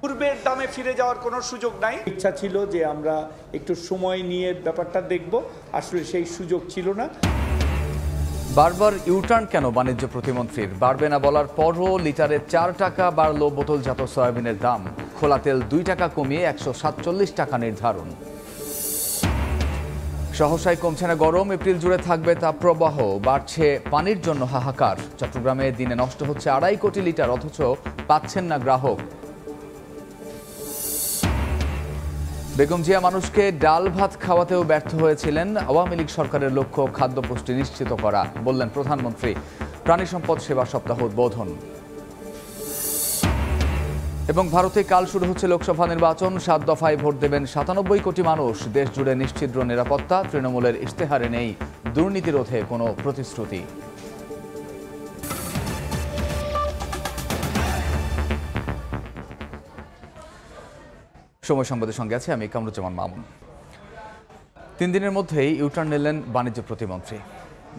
পূর্বের দামে ফিরে যাওয়ার কোনো সুযোগ নাই ইচ্ছা ছিল যে আমরা একটু সময় নিয়ে ব্যাপারটা দেখব আসলে সেই সুযোগ ছিল না বারবার ইউটার্ন কেন বাণিজ্য প্রতিমন্ত্রীর বাড়বে না বলার পরও লিটারে চার টাকা বাড়ল বোতলজাত সয়াবিনের দাম খোলা তেল দুই টাকা কমিয়ে একশো সাতচল্লিশ টাকা নির্ধারণ সহসায় কমছে না গরম এপ্রিল জুড়ে থাকবে প্রবাহ বাড়ছে পানির জন্য হাহাকার চট্টগ্রামে দিনে নষ্ট হচ্ছে আড়াই কোটি লিটার অথচ পাচ্ছেন না গ্রাহক বেগম জিয়া মানুষকে ডাল ভাত খাওয়াতেও ব্যর্থ হয়েছিলেন আওয়ামী লীগ সরকারের লক্ষ্য খাদ্যপুষ্টি নিশ্চিত করা বললেন প্রধানমন্ত্রী প্রাণী সম্পদ সেবা সপ্তাহ উদ্বোধন এবং ভারতে কাল শুরু হচ্ছে লোকসভা নির্বাচন সাত দফায় ভোট দেবেন সাতানব্বই কোটি মানুষ দেশ জুড়ে নিশ্চিদ্র নিরাপত্তা তৃণমূলের ইশতেহারে নেই দুর্নীতি রোধে কোনো প্রতিশ্রুতি সময় সংবাদের সঙ্গে আছে আমি কামরুজ্জামান মামুন তিন দিনের মধ্যেই ইউটার্ন নিলেন বাণিজ্য প্রতিমন্ত্রী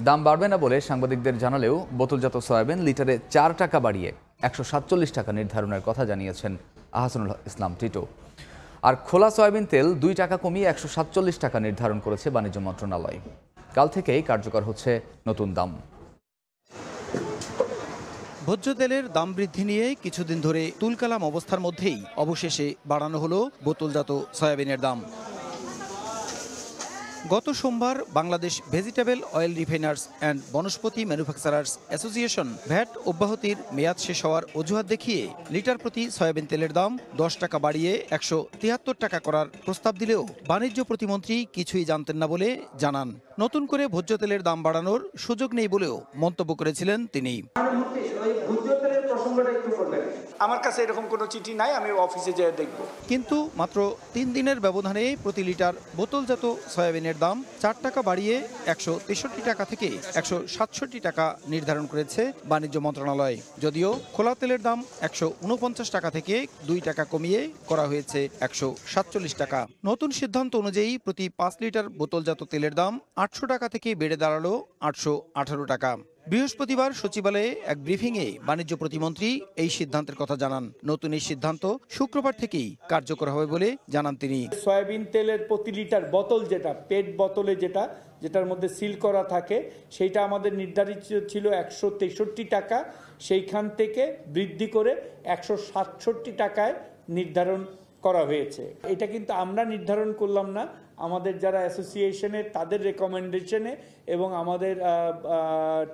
দাম বাড়বে না বলে সাংবাদিকদের জানালেও বোতলজাত সয়াবিন লিটারে চার টাকা বাড়িয়ে একশো সাতচল্লিশ টাকা নির্ধারণের কথা জানিয়েছেন আহসানুল ইসলাম টিটো আর খোলা সয়াবিন তেল দুই টাকা কমিয়ে একশো সাতচল্লিশ টাকা নির্ধারণ করেছে বাণিজ্য মন্ত্রণালয় কাল থেকেই কার্যকর হচ্ছে নতুন দাম ভোজ্য তেলের দাম বৃদ্ধি নিয়ে কিছুদিন ধরে তুলকালাম অবস্থার মধ্যেই অবশেষে বাড়ানো হলো বোতলজাত সয়াবিনের দাম গত সোমবার Bangladesh vegetable oil refiners and Vanaspati manufacturers association VAT অব্যাহতির মেয়াদ শেষ হওয়ার অজুহাত দেখিয়ে লিটার প্রতি সয়াবিন তেলের দাম দশ টাকা বাড়িয়ে একশো তিয়াত্তর টাকা করার প্রস্তাব দিলেও বাণিজ্য প্রতিমন্ত্রী কিছুই জানতেন না বলে জানান নতুন করে ভোজ্য তেলের দাম বাড়ানোর সুযোগ নেই বলেও মন্তব্য করেছিলেন তিনি একটু আমার কাছে এরকম কোনো চিঠি নাই আমি অফিসে যেয়ে দেখব কিন্তু মাত্র তিন দিনের ব্যবধানে প্রতি লিটার বোতলজাত সয়াবিনের দাম চার টাকা বাড়িয়ে একশো তেষট্টি টাকা থেকে একশো সাতষট্টি টাকা নির্ধারণ করেছে বাণিজ্য মন্ত্রণালয় যদিও খোলা তেলের দাম একশো উনপঞ্চাশ টাকা থেকে দুই টাকা কমিয়ে করা হয়েছে একশো সাতচল্লিশ টাকা নতুন সিদ্ধান্ত অনুযায়ী প্রতি পাঁচ লিটার বোতলজাত তেলের দাম আটশো টাকা থেকে বেড়ে দাঁড়ালো আটশো আঠারো টাকা বৃহস্পতিবার সচিবালয়ে এক ব্রিফিংয়ে বাণিজ্য প্রতিমন্ত্রী এই সিদ্ধান্তের কথা জানান নতুন এই সিদ্ধান্ত শুক্রবার থেকেই কার্যকর হবে বলে জানান তিনি সয়াবিন তেলের প্রতি লিটার বোতল যেটা পেট বোতলে যেটা যেটার মধ্যে সিল করা থাকে সেইটা আমাদের নির্ধারিত ছিল একশো তেষট্টি টাকা সেইখান থেকে বৃদ্ধি করে একশো সাতষট্টি টাকায় নির্ধারণ করা হয়েছে এটা কিন্তু আমরা নির্ধারণ করলাম না আমাদের যারা অ্যাসোসিয়েশনের তাদের রেকমেন্ডেশনে এবং আমাদের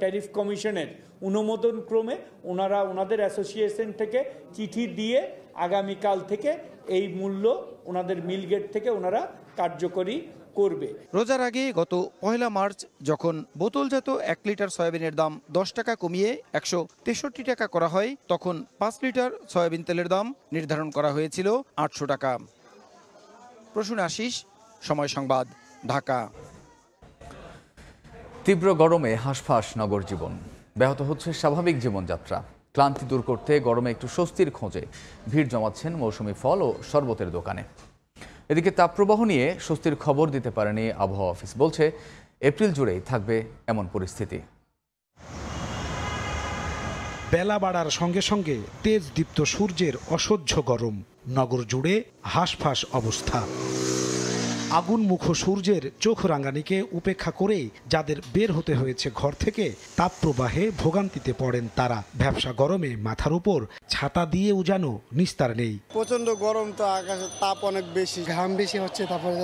ট্যারিফ কমিশনের অনুমোদন ক্রমে ওনারা ওনাদের অ্যাসোসিয়েশন থেকে চিঠি দিয়ে আগামীকাল থেকে এই মূল্য ওনাদের মিলগেট থেকে ওনারা কার্যকরী করবে রোজার আগে গত পয়লা মার্চ যখন বোতলজাত এক লিটার সয়াবিনের দাম দশ টাকা কমিয়ে একশো তেষট্টি টাকা করা হয় তখন পাঁচ লিটার সয়াবিন তেলের দাম নির্ধারণ করা হয়েছিল আটশো টাকা প্রসূন আশিস সময় সংবাদ ঢাকা তীব্র গরমে হাঁসফাঁস নগর জীবন ব্যাহত হচ্ছে স্বাভাবিক জীবনযাত্রা ক্লান্তি দূর করতে গরমে একটু স্বস্তির খোঁজে ভিড় জমাচ্ছেন মৌসুমি ফল ও শরবতের দোকানে এদিকে তাপপ্রবাহ নিয়ে স্বস্তির খবর দিতে পারেনি আবহাওয়া অফিস বলছে এপ্রিল জুড়েই থাকবে এমন পরিস্থিতি বেলা বাড়ার সঙ্গে সঙ্গে তেজ দীপ্ত সূর্যের অসহ্য গরম নগর জুড়ে হাঁসফাঁস অবস্থা আগুন মুখ সূর্যের চোখ রাঙানিকে উপেক্ষা করে যাদের বের হতে হয়েছে ঘর থেকে তাপ প্রবাহে ভোগান্তিতে পড়েন তারা ব্যবসা গরমে মাথার উপর ছাতা দিয়ে উজানো নিস্তার নেই প্রচন্ড গরম তো আকাশে তাপ অনেক বেশি ঘাম বেশি হচ্ছে তারপরে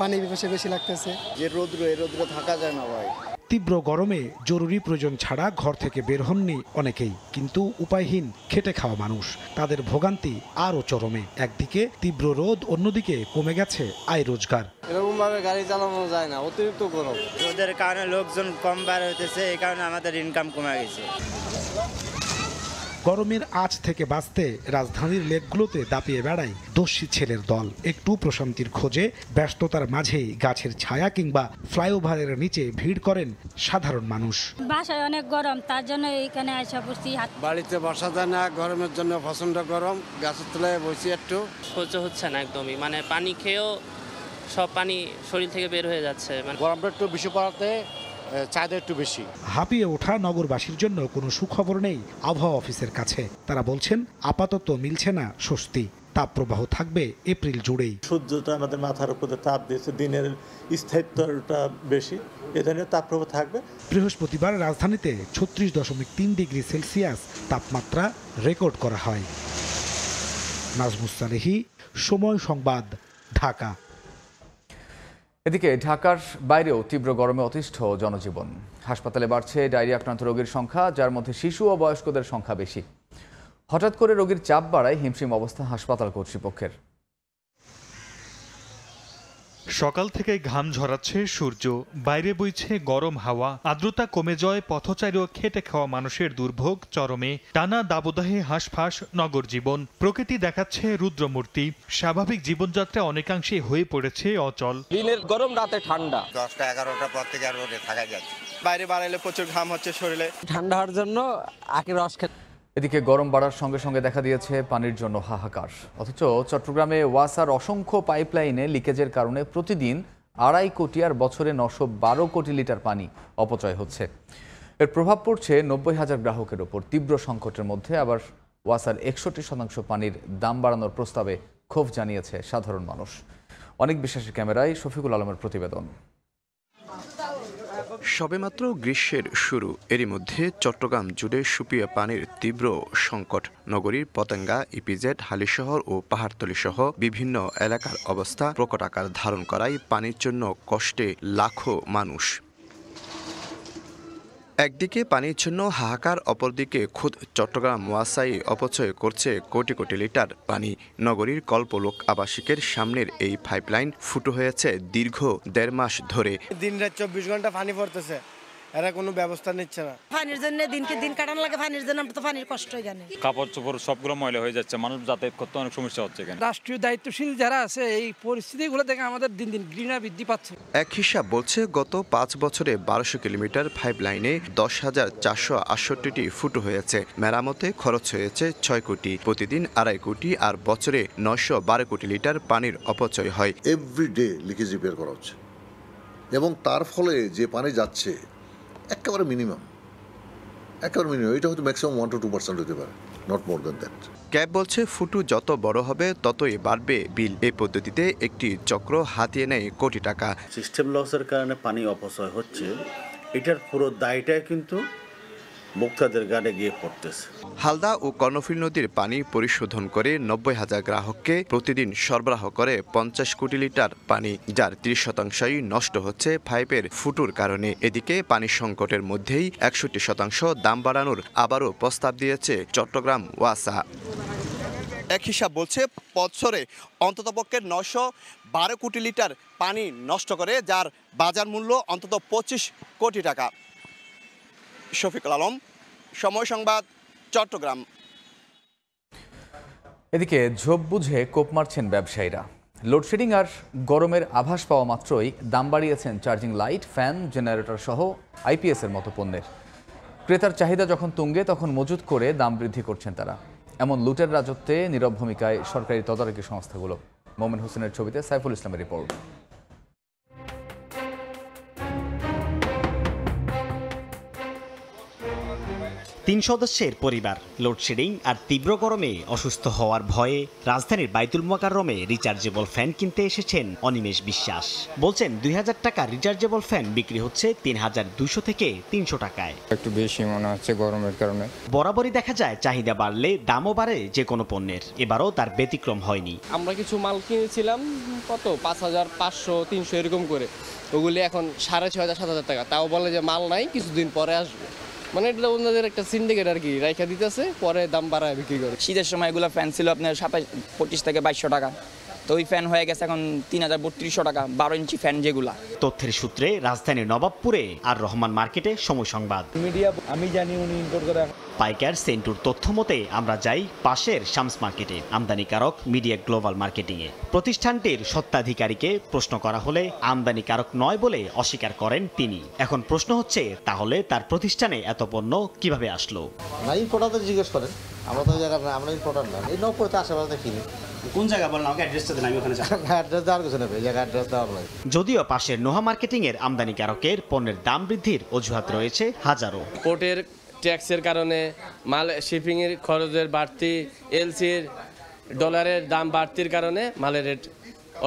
পানি বেশি বেশি লাগতেছে যে রোদ্র এই রোদ্র থাকা যায় না ভাই তীব্র গরমে জরুরি প্রয়োজন ছাড়া ঘর থেকে বের হননি অনেকেই কিন্তু উপায়হীন খেটে খাওয়া মানুষ তাদের ভোগান্তি আরও চরমে একদিকে তীব্র রোদ অন্যদিকে কমে গেছে আয় রোজগার এরকমভাবে গাড়ি চালানো যায় না অতিরিক্ত গরম রোদের কারণে লোকজন কম বার হইতেছে এই কারণে আমাদের ইনকাম কমে গেছে গরমের আঁচ থেকে বাঁচতে রাজধানীর লেকগুলোতে দাপিয়ে বেড়ায় দস্যি ছেলের দল একটু প্রশান্তির খোঁজে ব্যস্ততার মাঝেই গাছের ছায়া কিংবা ফ্লাইওভারের নিচে ভিড় করেন সাধারণ মানুষ বাসায় অনেক গরম তার জন্য এইখানে আসা পড়ছি বাড়িতে বসা যায় না গরমের জন্য প্রচন্ড গরম গাছের তলায় বসি একটু সহ্য হচ্ছে না একদমই মানে পানি খেয়েও সব পানি শরীর থেকে বের হয়ে যাচ্ছে মানে গরমটা একটু বেশি পড়াতে চাহিদা একটু বেশি হাঁপিয়ে ওঠা নগরবাসীর জন্য কোনো সুখবর নেই আবহাওয়া অফিসের কাছে তারা বলছেন আপাতত মিলছে না স্বস্তি তাপপ্রবাহ থাকবে এপ্রিল জুড়েই সূর্যটা আমাদের মাথার উপরে তাপ দিয়েছে দিনের স্থায়িত্বটা বেশি এখানে তাপপ্রবাহ থাকবে বৃহস্পতিবার রাজধানীতে ছত্রিশ দশমিক তিন ডিগ্রি সেলসিয়াস তাপমাত্রা রেকর্ড করা হয় নাজমুস্তারেহি সময় সংবাদ ঢাকা এদিকে ঢাকার বাইরেও তীব্র গরমে অতিষ্ঠ জনজীবন হাসপাতালে বাড়ছে ডায়রিয়া আক্রান্ত রোগীর সংখ্যা যার মধ্যে শিশু ও বয়স্কদের সংখ্যা বেশি হঠাৎ করে রোগীর চাপ বাড়ায় হিমশিম অবস্থা হাসপাতাল কর্তৃপক্ষের সকাল থেকে ঘাম ঝরাচ্ছে সূর্য বাইরে বইছে গরম হাওয়া আর্দ্রতা কমে যায় পথচারী খেটে খাওয়া মানুষের দুর্ভোগ চরমে টানা দাবদাহে হাঁসফাঁস নগর জীবন প্রকৃতি দেখাচ্ছে রুদ্রমূর্তি স্বাভাবিক জীবনযাত্রা অনেকাংশে হয়ে পড়েছে অচল দিনের গরম রাতে ঠান্ডা দশটা এগারোটা পর থেকে আর থাকা যাচ্ছে বাইরে বাড়াইলে প্রচুর ঘাম হচ্ছে শরীরে ঠান্ডা হওয়ার জন্য আগে রস খেতে এদিকে গরম বাড়ার সঙ্গে সঙ্গে দেখা দিয়েছে পানির জন্য হাহাকার অথচ চট্টগ্রামে ওয়াসার অসংখ্য পাইপলাইনে লিকেজের কারণে প্রতিদিন আড়াই কোটি আর বছরে নশো বারো কোটি লিটার পানি অপচয় হচ্ছে এর প্রভাব পড়ছে নব্বই হাজার গ্রাহকের ওপর তীব্র সংকটের মধ্যে আবার ওয়াসার একষট্টি শতাংশ পানির দাম বাড়ানোর প্রস্তাবে ক্ষোভ জানিয়েছে সাধারণ মানুষ অনেক বিশ্বাসের ক্যামেরায় শফিকুল আলমের প্রতিবেদন সবেমাত্র গ্রীষ্মের শুরু এরই মধ্যে চট্টগ্রাম জুড়ে সুপিয়া পানির তীব্র সংকট নগরীর পতেঙ্গা ইপিজেড হালিশহর ও পাহাড়তলি সহ বিভিন্ন এলাকার অবস্থা প্রকট আকার ধারণ করায় পানির জন্য কষ্টে লাখো মানুষ একদিকে পানির জন্য হাহাকার অপরদিকে খুদ চট্টগ্রাম ওয়াসাই অপচয় করছে কোটি কোটি লিটার পানি নগরীর কল্পলোক আবাসিকের সামনের এই পাইপলাইন ফুটো হয়েছে দীর্ঘ দেড় মাস ধরে দিন রাত চব্বিশ ঘন্টা পানি পড়তেছে এরা কোনো ব্যবস্থা নিচ্ছে না পানির জন্য দিনকে দিন কাটানো লাগে পানির জন্য আমরা তো পানির কষ্ট জানি কাপড় চোপড় সবগুলো ময়লা হয়ে যাচ্ছে মানুষ যাতায়াত করতে অনেক সমস্যা হচ্ছে এখানে রাষ্ট্রীয় দায়িত্বশীল যারা আছে এই পরিস্থিতিগুলো দেখে আমাদের দিন দিন ঘৃণা বৃদ্ধি পাচ্ছে এক হিসাব বলছে গত পাঁচ বছরে বারোশো কিলোমিটার পাইপ লাইনে দশ হাজার চারশো আটষট্টিটি ফুটো হয়েছে মেরামতে খরচ হয়েছে ছয় কোটি প্রতিদিন আড়াই কোটি আর বছরে নশো বারো কোটি লিটার পানির অপচয় হয় এভরিডে লিকেজি বের করা হচ্ছে এবং তার ফলে যে পানি যাচ্ছে একেবারে মিনিমাম একেবারে মিনিমাম এটা হয়তো maximum one two two percent হতে পারে not more than that cab বলছে ফুটু যত বড় হবে ততই বাড়বে বিল এই পদ্ধতিতে একটি চক্র হাতিয়ে নেয় কোটি টাকা সিস্টেম লসের কারণে পানি অপচয় হচ্ছে এটার পুরো দায়টাই কিন্তু মুক্তাদের গানে গিয়ে পড়তেছে হালদা ও কর্ণফিল নদীর পানি পরিশোধন করে নব্বই হাজার গ্রাহককে প্রতিদিন সরবরাহ করে পঞ্চাশ কোটি লিটার পানি যার ত্রিশ শতাংশই নষ্ট হচ্ছে পাইপের ফুটুর কারণে এদিকে পানি সংকটের মধ্যেই একষট্টি শতাংশ দাম বাড়ানোর আবারও প্রস্তাব দিয়েছে চট্টগ্রাম ওয়াসা এক হিসাব বলছে বছরে অন্ততপক্ষে নশো বারো কোটি লিটার পানি নষ্ট করে যার বাজার মূল্য অন্তত পঁচিশ কোটি টাকা শফিকুল আলম সময় সংবাদ চট্টগ্রাম এদিকে ঝোপ বুঝে কোপ মারছেন ব্যবসায়ীরা লোডশেডিং আর গরমের আভাস পাওয়া মাত্রই দাম বাড়িয়েছেন চার্জিং লাইট ফ্যান জেনারেটর সহ আইপিএসের মতো পণ্যের ক্রেতার চাহিদা যখন তুঙ্গে তখন মজুত করে দাম বৃদ্ধি করছেন তারা এমন লুটের রাজত্বে নীরব ভূমিকায় সরকারি তদারকি সংস্থাগুলো মোমেন হোসেনের ছবিতে সাইফুল ইসলামের রিপোর্ট তিন সদস্যের পরিবার লোডশেডিং আর তীব্র গরমে অসুস্থ হওয়ার ভয়ে রাজধানীর বাইতুল রমে রিচার্জেবল ফ্যান কিনতে এসেছেন অনিমেষ বিশ্বাস বলছেন দুই হাজার টাকা রিচার্জেবল ফ্যান বিক্রি হচ্ছে তিন হাজার দুশো থেকে তিনশো টাকায় একটু বেশি মনে হচ্ছে গরমের কারণে বরাবরই দেখা যায় চাহিদা বাড়লে দামও বাড়ে যে কোনো পণ্যের এবারও তার ব্যতিক্রম হয়নি আমরা কিছু মাল কিনেছিলাম কত পাঁচ হাজার পাঁচশো তিনশো এরকম করে ওগুলি এখন সাড়ে ছয় হাজার সাত হাজার টাকা তাও বলে যে মাল নাই কিছুদিন পরে আসবে মানে এটা ওনাদের একটা সিন্ডিকেট আর কি রাইখা দিতেছে পরে দাম বাড়ায় বিক্রি করে শীতের সময় এগুলো ফ্যান ছিল আপনার সাতাশ পঁচিশ থেকে বাইশশো টাকা তো ওই ফ্যান হয়ে গেছে এখন তিন হাজার বত্রিশশো টাকা বারো ইঞ্চি ফ্যান যেগুলা তথ্যের সূত্রে রাজধানীর নবাবপুরে আর রহমান মার্কেটে সময় সংবাদ মিডিয়া আমি জানি উনি ইম্পোর্ট করে পাইকার সেন্টুর তথ্য মতে আমরা যাই পাশের শামস মার্কেটে আমদানিকারক মিডিয়া গ্লোবাল মার্কেটিংয়ে প্রতিষ্ঠানটির সত্ত্বাধিকারীকে প্রশ্ন করা হলে আমদানিকারক নয় বলে অস্বীকার করেন তিনি এখন প্রশ্ন হচ্ছে তাহলে তার প্রতিষ্ঠানে এত পণ্য কীভাবে আসলো না ইম্পোর্টারদের জিজ্ঞেস করেন আমরা তো জায়গা আমরা ইম্পোর্টার না এই নৌপথে আশেপাশে কিনি কোন জায়গা যদিও পাশের নোহা মার্কেটিং এর আমদানিকারকের পণ্যের দাম বৃদ্ধির অজুহাত রয়েছে হাজারো পোর্টের ট্যাক্সের কারণে মাল শিপিংয়ের খরচের বাড়তি এলসির ডলারের দাম বাড়তির কারণে মালের রেট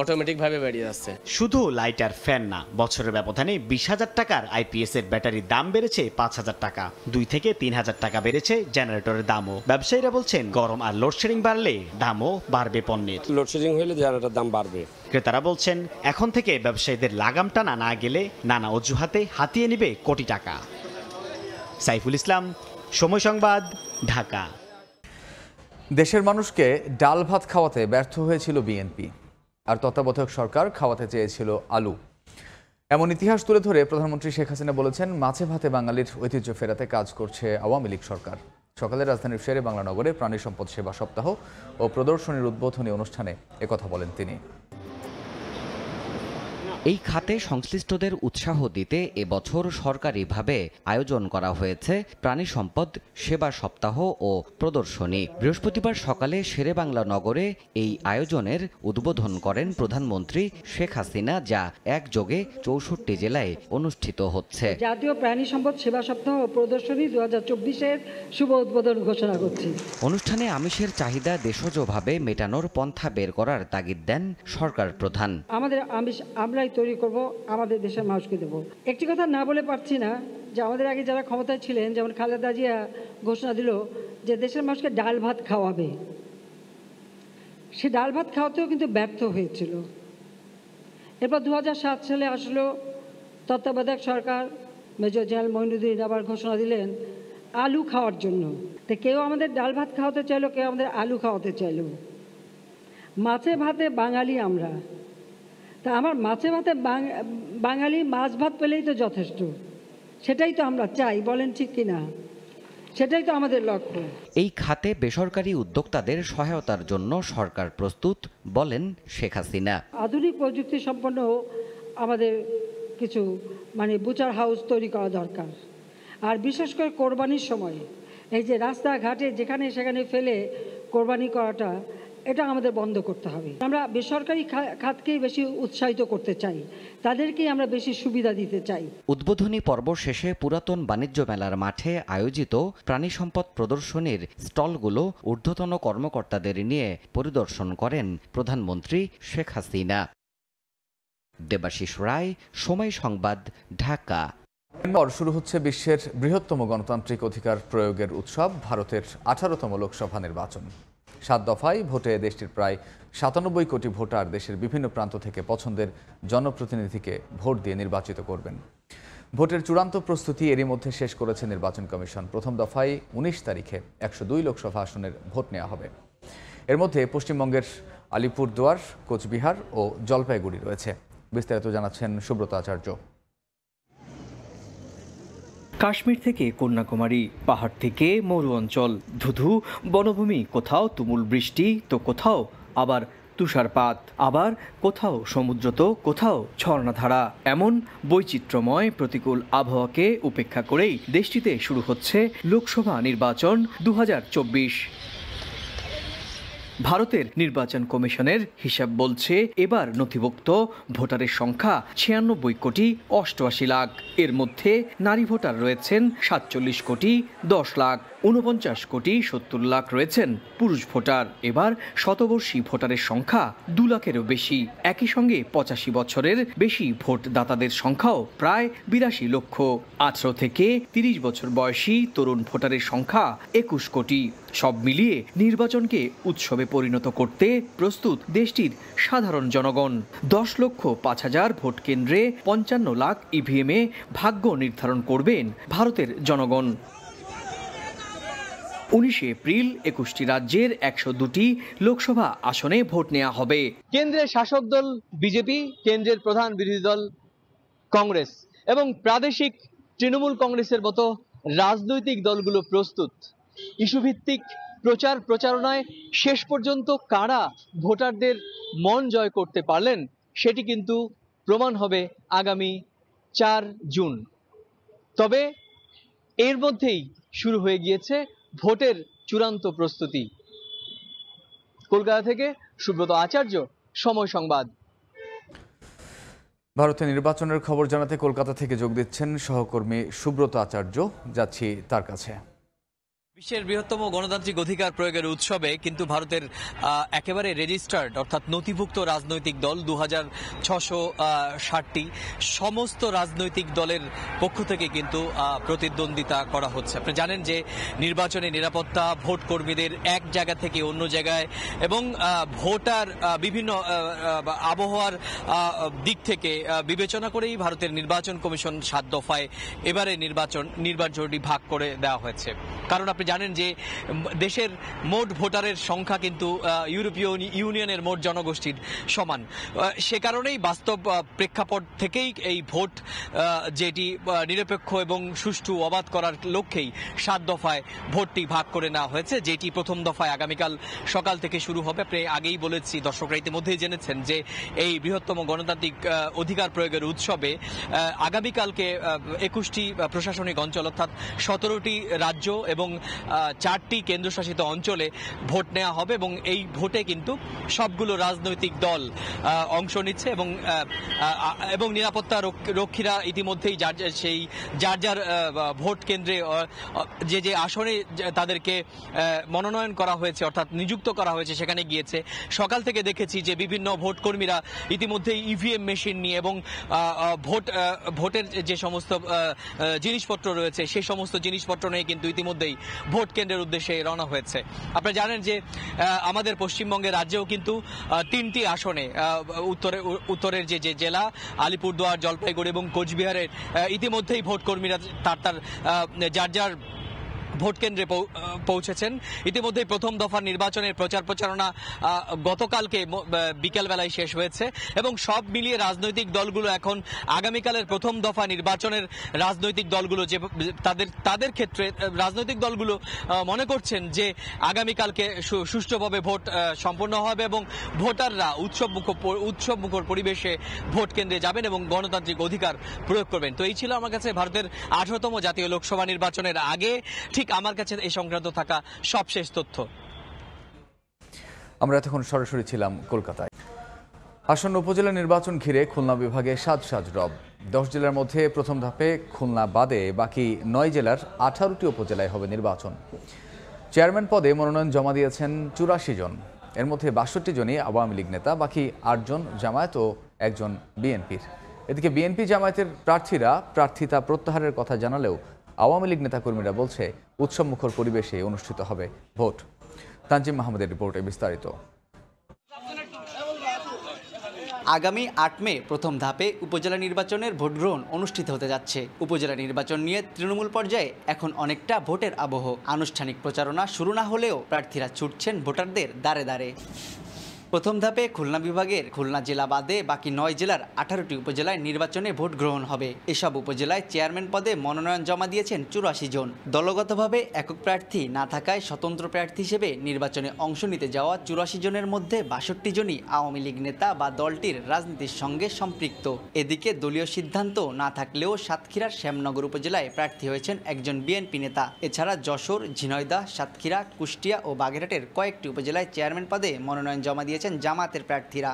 অটোমেটিকভাবে বেরিয়ে যাচ্ছে শুধু লাইট আর ফ্যান না বছরের ব্যবধানে বিশ হাজার টাকার আইপিএস এর ব্যাটারির দাম বেড়েছে পাঁচ হাজার টাকা দুই থেকে তিন হাজার টাকা বেড়েছে জেনারেটরের দামও ব্যবসায়ীরা বলছেন গরম আর লোডশেডিং বাড়লে দামও বাড়বে পণ্যের লোডশেডিং হলে জেনারেটর দাম বাড়বে ক্রেতারা বলছেন এখন থেকে ব্যবসায়ীদের লাগাম টানা না গেলে নানা অজুহাতে হাতিয়ে নেবে কোটি টাকা সাইফুল ইসলাম সময় সংবাদ ঢাকা দেশের মানুষকে ডাল ভাত খাওয়াতে ব্যর্থ হয়েছিল বিএনপি আর তত্ত্বাবধায়ক সরকার খাওয়াতে চেয়েছিল আলু এমন ইতিহাস তুলে ধরে প্রধানমন্ত্রী শেখ হাসিনা বলেছেন মাছে ভাতে বাঙালির ঐতিহ্য ফেরাতে কাজ করছে আওয়ামী লীগ সরকার সকালে রাজধানীর শেরে বাংলানগরে প্রাণী সম্পদ সেবা সপ্তাহ ও প্রদর্শনীর উদ্বোধনী অনুষ্ঠানে একথা বলেন তিনি এই খাতে সংশ্লিষ্টদের উৎসাহ দিতে এবছর সরকারিভাবে আয়োজন করা হয়েছে প্রাণী সম্পদ সেবা সপ্তাহ ও প্রদর্শনী বৃহস্পতিবার সকালে বাংলা নগরে এই আয়োজনের উদ্বোধন করেন প্রধানমন্ত্রী শেখ হাসিনা যা একযোগে চৌষট্টি জেলায় অনুষ্ঠিত হচ্ছে জাতীয় প্রাণী সম্পদ সেবা সপ্তাহ ও প্রদর্শনী দু হাজার চব্বিশের শুভ উদ্বোধন ঘোষণা করছি অনুষ্ঠানে আমিষের চাহিদা দেশজভাবে মেটানোর পন্থা বের করার তাগিদ দেন সরকার প্রধান আমাদের আমিষ আমরাই তৈরি করব আমাদের দেশের মানুষকে দেব একটি কথা না বলে পারছি না যে আমাদের আগে যারা ক্ষমতায় ছিলেন যেমন খালেদা জিয়া ঘোষণা দিল যে দেশের মানুষকে ডাল ভাত খাওয়াবে সে ডাল ভাত খাওয়াতেও কিন্তু ব্যর্থ হয়েছিল এরপর দু সালে আসলো তত্ত্বাবধায়ক সরকার মেজর জেনারেল মহিনুদ্দিন আবার ঘোষণা দিলেন আলু খাওয়ার জন্য তো কেউ আমাদের ডাল ভাত খাওয়াতে চাইলো কেউ আমাদের আলু খাওয়াতে চাইলো মাছে ভাতে বাঙালি আমরা তা আমার মাছে ভাতে বাঙালি মাছ ভাত পেলেই তো যথেষ্ট সেটাই তো আমরা চাই বলেন ঠিক কিনা সেটাই তো আমাদের লক্ষ্য এই খাতে বেসরকারি উদ্যোক্তাদের সহায়তার জন্য সরকার প্রস্তুত বলেন শেখ হাসিনা আধুনিক প্রযুক্তি সম্পন্ন আমাদের কিছু মানে বুচার হাউস তৈরি করা দরকার আর বিশেষ করে কোরবানির সময় এই যে রাস্তাঘাটে যেখানে সেখানে ফেলে কোরবানি করাটা এটা আমাদের বন্ধ করতে হবে আমরা বেসরকারি খাতকেই বেশি উৎসাহিত করতে চাই তাদেরকেই আমরা বেশি সুবিধা দিতে চাই উদ্বোধনী পর্ব শেষে পুরাতন বাণিজ্য মেলার মাঠে আয়োজিত প্রাণী সম্পদ প্রদর্শনীর স্টলগুলো ঊর্ধ্বতন কর্মকর্তাদের নিয়ে পরিদর্শন করেন প্রধানমন্ত্রী শেখ হাসিনা দেবাশিস রায় সময় সংবাদ ঢাকা শুরু হচ্ছে বিশ্বের বৃহত্তম গণতান্ত্রিক অধিকার প্রয়োগের উৎসব ভারতের আঠারোতম লোকসভা নির্বাচন সাত দফায় ভোটে দেশটির প্রায় সাতানব্বই কোটি ভোটার দেশের বিভিন্ন প্রান্ত থেকে পছন্দের জনপ্রতিনিধিকে ভোট দিয়ে নির্বাচিত করবেন ভোটের চূড়ান্ত প্রস্তুতি এরই মধ্যে শেষ করেছে নির্বাচন কমিশন প্রথম দফায় ১৯ তারিখে একশো দুই লোকসভা আসনের ভোট নেওয়া হবে এর মধ্যে পশ্চিমবঙ্গের আলিপুরদুয়ার কোচবিহার ও জলপাইগুড়ি রয়েছে বিস্তারিত জানাচ্ছেন সুব্রত আচার্য কাশ্মীর থেকে কন্যাকুমারী পাহাড় থেকে মরু অঞ্চল ধুধু বনভূমি কোথাও তুমুল বৃষ্টি তো কোথাও আবার তুষারপাত আবার কোথাও সমুদ্র তো কোথাও ঝর্ণাধারা এমন বৈচিত্র্যময় প্রতিকূল আবহাওয়াকে উপেক্ষা করেই দেশটিতে শুরু হচ্ছে লোকসভা নির্বাচন দু ভারতের নির্বাচন কমিশনের হিসাব বলছে এবার নথিভুক্ত ভোটারের সংখ্যা ছিয়ানব্বই কোটি অষ্টআশি লাখ এর মধ্যে নারী ভোটার রয়েছেন সাতচল্লিশ কোটি দশ লাখ উনপঞ্চাশ কোটি সত্তর লাখ রয়েছেন পুরুষ ভোটার এবার শতবর্ষী ভোটারের সংখ্যা দু লাখেরও বেশি একই সঙ্গে পঁচাশি বছরের বেশি ভোটদাতাদের সংখ্যাও প্রায় বিরাশি লক্ষ আঠারো থেকে তিরিশ বছর বয়সী তরুণ ভোটারের সংখ্যা একুশ কোটি সব মিলিয়ে নির্বাচনকে উৎসবে পরিণত করতে প্রস্তুত দেশটির সাধারণ জনগণ দশ লক্ষ পাঁচ হাজার ভোট কেন্দ্রে পঞ্চান্ন লাখ ইভিএমে ভাগ্য নির্ধারণ করবেন ভারতের জনগণ উনিশে এপ্রিল একুশটি রাজ্যের একশো দুটি লোকসভা আসনে ভোট নেওয়া হবে কেন্দ্রের শাসক দল বিজেপি কেন্দ্রের প্রধান বিরোধী দল কংগ্রেস এবং প্রাদেশিক তৃণমূল কংগ্রেসের মতো রাজনৈতিক দলগুলো প্রস্তুত ইস্যুভিত্তিক প্রচার প্রচারণায় শেষ পর্যন্ত কারা ভোটারদের মন জয় করতে পারলেন সেটি কিন্তু প্রমাণ হবে আগামী চার জুন তবে এর মধ্যেই শুরু হয়ে গিয়েছে ভোটের চূড়ান্ত প্রস্তুতি কলকাতা থেকে সুব্রত আচার্য সময় সংবাদ ভারতের নির্বাচনের খবর জানাতে কলকাতা থেকে যোগ দিচ্ছেন সহকর্মী সুব্রত আচার্য যাচ্ছি তার কাছে বিশ্বের বৃহত্তম গণতান্ত্রিক অধিকার প্রয়োগের উৎসবে কিন্তু ভারতের একেবারে রেজিস্টার্ড অর্থাৎ নথিভুক্ত রাজনৈতিক দল দু হাজার ষাটটি সমস্ত রাজনৈতিক দলের পক্ষ থেকে কিন্তু প্রতিদ্বন্দ্বিতা করা হচ্ছে আপনি জানেন যে নির্বাচনে নিরাপত্তা ভোট কর্মীদের এক জায়গা থেকে অন্য জায়গায় এবং ভোটার বিভিন্ন আবহাওয়ার দিক থেকে বিবেচনা করেই ভারতের নির্বাচন কমিশন সাত দফায় এবারে নির্বাচন নির্বাচনটি ভাগ করে দেওয়া হয়েছে কারণ আপনি আপনি জানেন যে দেশের মোট ভোটারের সংখ্যা কিন্তু ইউরোপীয় ইউনিয়নের মোট জনগোষ্ঠীর সমান সে কারণেই বাস্তব প্রেক্ষাপট থেকেই এই ভোট যেটি নিরপেক্ষ এবং সুষ্ঠু অবাধ করার লক্ষ্যেই সাত দফায় ভোটটি ভাগ করে নেওয়া হয়েছে যেটি প্রথম দফায় আগামীকাল সকাল থেকে শুরু হবে আপনি আগেই বলেছি দর্শকরা ইতিমধ্যেই জেনেছেন যে এই বৃহত্তম গণতান্ত্রিক অধিকার প্রয়োগের উৎসবে আগামীকালকে একুশটি প্রশাসনিক অঞ্চল অর্থাৎ সতেরোটি রাজ্য এবং চারটি কেন্দ্রশাসিত অঞ্চলে ভোট নেওয়া হবে এবং এই ভোটে কিন্তু সবগুলো রাজনৈতিক দল অংশ নিচ্ছে এবং এবং নিরাপত্তা রক্ষীরা ইতিমধ্যেই যার সেই যার যার ভোট কেন্দ্রে যে যে আসনে তাদেরকে মনোনয়ন করা হয়েছে অর্থাৎ নিযুক্ত করা হয়েছে সেখানে গিয়েছে সকাল থেকে দেখেছি যে বিভিন্ন ভোটকর্মীরা ইতিমধ্যেই ইভিএম e মেশিন নিয়ে এবং ভোট ভোটের যে সমস্ত জিনিসপত্র রয়েছে সেই সমস্ত জিনিসপত্র নিয়ে কিন্তু ইতিমধ্যেই ভোট কেন্দ্রের উদ্দেশ্যে রওনা হয়েছে আপনারা জানেন যে আমাদের পশ্চিমবঙ্গের রাজ্যেও কিন্তু তিনটি আসনে উত্তরে উত্তরের যে যে জেলা আলিপুরদুয়ার জলপাইগুড়ি এবং কোচবিহারের ইতিমধ্যেই ভোটকর্মীরা তার তার যার যার ভোটকেন্দ্রে পৌঁছেছেন ইতিমধ্যেই প্রথম দফার নির্বাচনের প্রচার প্রচারণা গতকালকে বিকেলবেলায় শেষ হয়েছে এবং সব মিলিয়ে রাজনৈতিক দলগুলো এখন আগামীকালের প্রথম দফা নির্বাচনের রাজনৈতিক দলগুলো যে তাদের তাদের ক্ষেত্রে রাজনৈতিক দলগুলো মনে করছেন যে আগামীকালকে সুষ্ঠুভাবে ভোট সম্পন্ন হবে এবং ভোটাররা উৎসব উৎসব মুখর পরিবেশে ভোট কেন্দ্রে যাবেন এবং গণতান্ত্রিক অধিকার প্রয়োগ করবেন তো এই ছিল আমার কাছে ভারতের আঠারোতম জাতীয় লোকসভা নির্বাচনের আগে ঠিক ঠিক আমার কাছে এই সংক্রান্ত থাকা সবশেষ তথ্য আমরা এতক্ষণ সরাসরি ছিলাম কলকাতায় আসন্ন উপজেলা নির্বাচন ঘিরে খুলনা বিভাগে সাজ সাজ রব দশ জেলার মধ্যে প্রথম ধাপে খুলনা বাদে বাকি নয় জেলার আঠারোটি উপজেলায় হবে নির্বাচন চেয়ারম্যান পদে মনোনয়ন জমা দিয়েছেন চুরাশি জন এর মধ্যে বাষট্টি জনই আওয়ামী লীগ নেতা বাকি আটজন জামায়াত ও একজন বিএনপির এদিকে বিএনপি জামায়াতের প্রার্থীরা প্রার্থিতা প্রত্যাহারের কথা জানালেও আওয়ামী লীগ নেতাকর্মীরা বলছে উৎসবমুখর পরিবেশে অনুষ্ঠিত হবে ভোট তানজিম মাহমুদের রিপোর্টে বিস্তারিত আগামী আট মে প্রথম ধাপে উপজেলা নির্বাচনের ভোট গ্রহণ অনুষ্ঠিত হতে যাচ্ছে উপজেলা নির্বাচন নিয়ে তৃণমূল পর্যায়ে এখন অনেকটা ভোটের আবহ আনুষ্ঠানিক প্রচারণা শুরু না হলেও প্রার্থীরা ছুটছেন ভোটারদের দ্বারে দ্বারে প্রথম ধাপে খুলনা বিভাগের খুলনা জেলা বাদে বাকি নয় জেলার আঠারোটি উপজেলায় নির্বাচনে ভোট গ্রহণ হবে এসব উপজেলায় চেয়ারম্যান পদে মনোনয়ন জমা দিয়েছেন চুরাশি জন দলগতভাবে একক প্রার্থী না থাকায় স্বতন্ত্র প্রার্থী হিসেবে নির্বাচনে অংশ নিতে যাওয়া চুরাশি জনের মধ্যে বাষট্টি জনই আওয়ামী লীগ নেতা বা দলটির রাজনীতির সঙ্গে সম্পৃক্ত এদিকে দলীয় সিদ্ধান্ত না থাকলেও সাতক্ষীরার শ্যামনগর উপজেলায় প্রার্থী হয়েছেন একজন বিএনপি নেতা এছাড়া যশোর ঝিনয়দা সাতক্ষীরা কুষ্টিয়া ও বাগেরহাটের কয়েকটি উপজেলায় চেয়ারম্যান পদে মনোনয়ন জমা দিয়েছে পেয়েছেন জামাতের প্রার্থীরা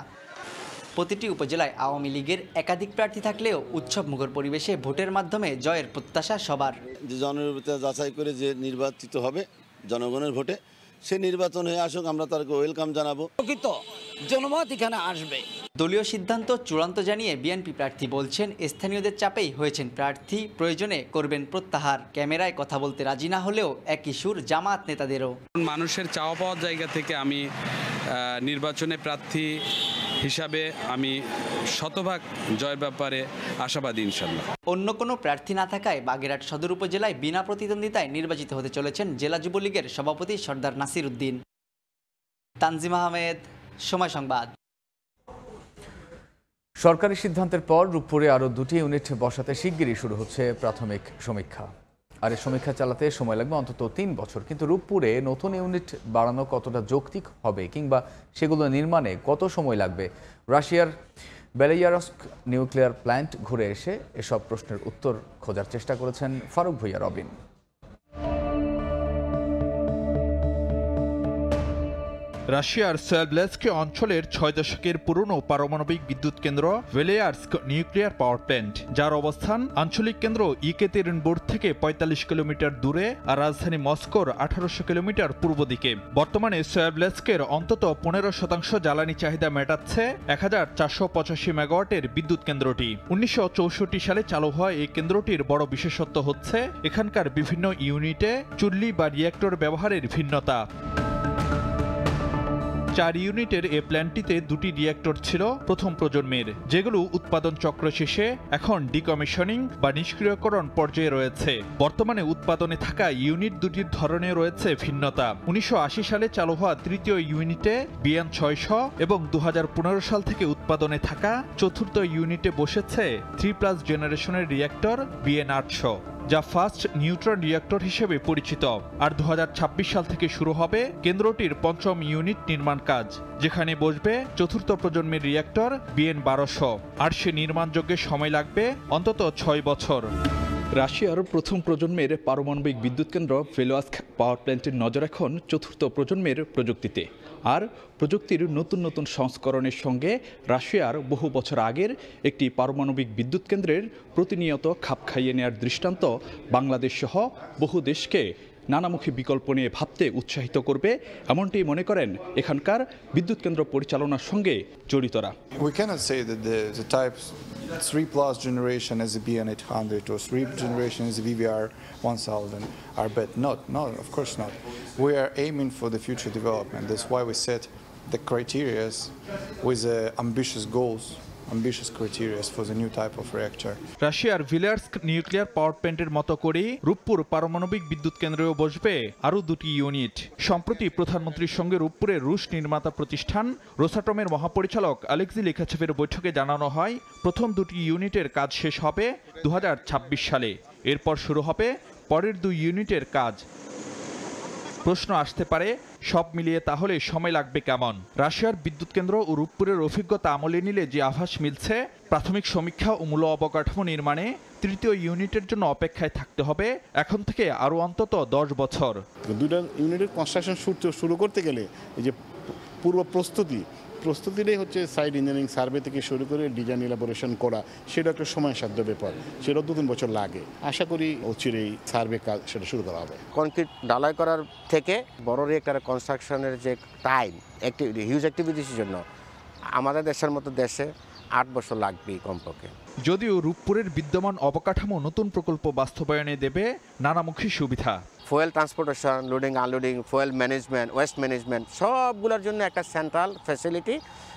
প্রতিটি উপজেলায় আওয়ামী লীগের একাধিক প্রার্থী থাকলেও উৎসব মুখর পরিবেশে ভোটের মাধ্যমে জয়ের প্রত্যাশা সবার জনপ্রিয়তা যাচাই করে যে নির্বাচিত হবে জনগণের ভোটে সে নির্বাচন হয়ে আসুক আমরা তারকে ওয়েলকাম জানাবো প্রকৃত জনমত এখানে আসবে দলীয় সিদ্ধান্ত চূড়ান্ত জানিয়ে বিএনপি প্রার্থী বলছেন স্থানীয়দের চাপেই হয়েছেন প্রার্থী প্রয়োজনে করবেন প্রত্যাহার ক্যামেরায় কথা বলতে রাজি না হলেও একই সুর জামাত নেতাদেরও মানুষের চাওয়া পাওয়ার জায়গা থেকে আমি নির্বাচনে প্রার্থী হিসাবে আমি শতভাগ জয়ের ব্যাপারে আশাবাদী ইনশাল্লাহ অন্য কোনো প্রার্থী না থাকায় বাগেরহাট সদর উপজেলায় বিনা প্রতিদ্বন্দ্বিতায় নির্বাচিত হতে চলেছেন জেলা যুবলীগের সভাপতি সর্দার নাসির উদ্দিন তানজিম আহমেদ সময় সংবাদ সরকারি সিদ্ধান্তের পর রূপপুরে আরও দুটি ইউনিট বসাতে শিগগিরই শুরু হচ্ছে প্রাথমিক সমীক্ষা আর সমীক্ষা চালাতে সময় লাগবে অন্তত তিন বছর কিন্তু রূপপুরে নতুন ইউনিট বাড়ানো কতটা যৌক্তিক হবে কিংবা সেগুলো নির্মাণে কত সময় লাগবে রাশিয়ার বেলেয়ারস্ক নিউক্লিয়ার প্ল্যান্ট ঘুরে এসে এসব প্রশ্নের উত্তর খোঁজার চেষ্টা করেছেন ফারুক ভুইয়া রবিন রাশিয়ার সোয়াবলেস্ক অঞ্চলের ছয় দশকের পুরনো পারমাণবিক বিদ্যুৎ কেন্দ্র ভেলেয়ার্স নিউক্লিয়ার পাওয়ার প্ল্যান্ট যার অবস্থান আঞ্চলিক কেন্দ্র ইকেতেরিনবোর্ড থেকে ৪৫ কিলোমিটার দূরে আর রাজধানী মস্কোর আঠারোশো কিলোমিটার পূর্ব দিকে বর্তমানে সোয়াবলেস্কের অন্তত পনেরো শতাংশ জ্বালানি চাহিদা মেটাচ্ছে এক হাজার চারশো পঁচাশি মেগাওয়াটের বিদ্যুৎ কেন্দ্রটি উনিশশো সালে চালু হয় এই কেন্দ্রটির বড় বিশেষত্ব হচ্ছে এখানকার বিভিন্ন ইউনিটে চুল্লি বা রিয়্যাক্টর ব্যবহারের ভিন্নতা চার ইউনিটের এ প্ল্যান্টটিতে দুটি রিয়েক্টর ছিল প্রথম প্রজন্মের যেগুলো উৎপাদন চক্র শেষে এখন ডিকমিশনিং বা নিষ্ক্রিয়করণ পর্যায়ে রয়েছে বর্তমানে উৎপাদনে থাকা ইউনিট দুটির ধরনে রয়েছে ভিন্নতা উনিশশো সালে চালু হওয়া তৃতীয় ইউনিটে বিএন ছয়শ এবং দু সাল থেকে উৎপাদনে থাকা চতুর্থ ইউনিটে বসেছে থ্রি প্লাস জেনারেশনের রিয়েক্টর বিএন আটশো যা ফার্স্ট নিউট্রন রিয়াক্টর হিসেবে পরিচিত আর দু সাল থেকে শুরু হবে কেন্দ্রটির পঞ্চম ইউনিট নির্মাণ কাজ যেখানে বসবে চতুর্থ প্রজন্মের রিয়াক্টর বিএন বারোশো আর সে নির্মাণযোগ্যে সময় লাগবে অন্তত ছয় বছর রাশিয়ার প্রথম প্রজন্মের পারমাণবিক বিদ্যুৎ কেন্দ্র ফেলোয়াস পাওয়ার প্ল্যান্টের নজর এখন চতুর্থ প্রজন্মের প্রযুক্তিতে আর প্রযুক্তির নতুন নতুন সংস্করণের সঙ্গে রাশিয়ার বহু বছর আগের একটি পারমাণবিক বিদ্যুৎ কেন্দ্রের প্রতিনিয়ত খাপ খাইয়ে নেয়ার দৃষ্টান্ত বাংলাদেশ সহ বহু দেশকে নানামুখী বিকল্প নিয়ে ভাবতে উৎসাহিত করবে এমনটি মনে করেন এখানকার বিদ্যুৎ কেন্দ্র পরিচালনার সঙ্গে জড়িতরা We cannot say that the, the plus generation as a BN800 or 3 generation as a VVR 1000 are bad. Not, no, of course not. We are aiming for the future development. That's why we set the criteria with uh, ambitious goals ambitious criteria for the new type of reactor. রাশিয়ার ভিলার্সক nuclear power প্ল্যান্টের মতো করে রূপপুর পারমাণবিক বিদ্যুৎ কেন্দ্রেও বসবে আরও দুটি unit সম্প্রতি প্রধানমন্ত্রীর সঙ্গে রূপপুরে রুশ নির্মাতা প্রতিষ্ঠান রোসাটমের মহাপরিচালক আলেক্সি লেখাছেভের বৈঠকে জানানো হয় প্রথম দুটি ইউনিটের কাজ শেষ হবে দু সালে এরপর শুরু হবে পরের দুই ইউনিটের কাজ প্রশ্ন আসতে পারে সব মিলিয়ে তাহলে সময় লাগবে কেমন রাশিয়ার বিদ্যুৎ কেন্দ্র ও রূপপুরের অভিজ্ঞতা আমলে নিলে যে আভাস মিলছে প্রাথমিক সমীক্ষা ও মূল অবকাঠামো নির্মাণে তৃতীয় ইউনিটের জন্য অপেক্ষায় থাকতে হবে এখন থেকে আরও অন্তত দশ বছর দুটা ইউনিটের কনস্ট্রাকশন শুরু করতে গেলে এই যে পূর্ব প্রস্তুতি প্রস্তুতিটাই হচ্ছে সাইড ইঞ্জিনিয়ারিং সার্ভে থেকে শুরু করে ডিজাইন ইলাবোরেশন করা সেটা একটা সময়সাধ্য ব্যাপার সেটা দু তিন বছর লাগে আশা করি অচিরেই সার্ভে কাজ সেটা শুরু করা হবে কনক্রিট ডালাই করার থেকে বড় রেকার কনস্ট্রাকশনের যে টাইম একটি হিউজ অ্যাক্টিভিটিসের জন্য আমাদের দেশের মতো দেশে আট বছর লাগবেই কমপক্ষে যদিও রূপপুরের বিদ্যমান অবকাঠামো নতুন প্রকল্প বাস্তবায়নে দেবে নানামুখী সুবিধা fuel transportation loading unloading fuel management waste management সবগুলোর জন্য একটা সেন্ট্রাল ফ্যাসিলিটি